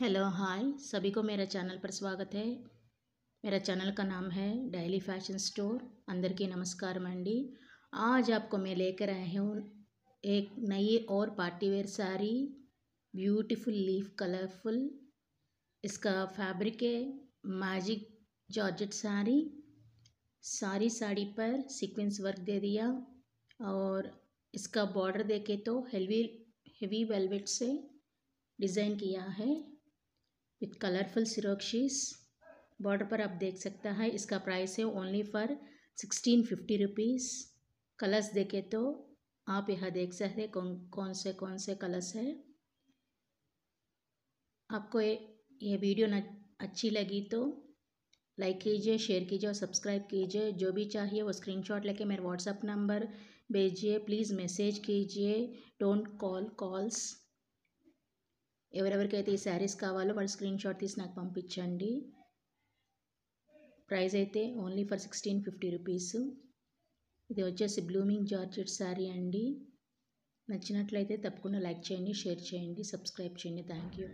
hello hi सभी को मेरा चैनल पर स्वागत है मेरा चैनल का नाम है डेली फैशन स्टोर अंदर की नमस्कार मंडी आज आपको मैं लेकर आया हूँ एक नई और party wear sari beautiful leaf colourful इसका फैब्रिक है मैजिक जॉर्जेट साड़ी सारी साड़ी पर सीक्वेंस वर्क दे दिया और इसका बॉर्डर देखे तो हेवी हेवी वेलवेट से डिज़ाइन किया है विथ कलरफुल सिरोक्षीस बॉर्डर पर आप देख सकते हैं इसका प्राइस है only for sixteen fifty rupees colours देखे तो आप यह देख सकते हैं कौन कौन से कौन से कलर्स है आपको ये ये वीडियो न अच्छी लगी तो लाइक कीजिए शेयर कीजिए और सब्सक्राइब कीजिए जो भी चाहिए वो स्क्रीनशॉट लेके मेरे व्हाट्सअप नंबर भेजिए प्लीज़ मैसेज कीजिए डोंट कॉल कॉल्स ఎవరెవరికైతే ఈ శారీస్ కావాలో వాళ్ళు స్క్రీన్ షాట్ తీసి నాకు పంపించండి ప్రైస్ అయితే only for sixteen fifty rupees ఇది వచ్చేసి బ్లూమింగ్ జార్జెట్ శారీ అండి నచ్చినట్లయితే తప్పకుండా లైక్ చేయండి షేర్ చేయండి సబ్స్క్రైబ్ చేయండి థ్యాంక్ యూ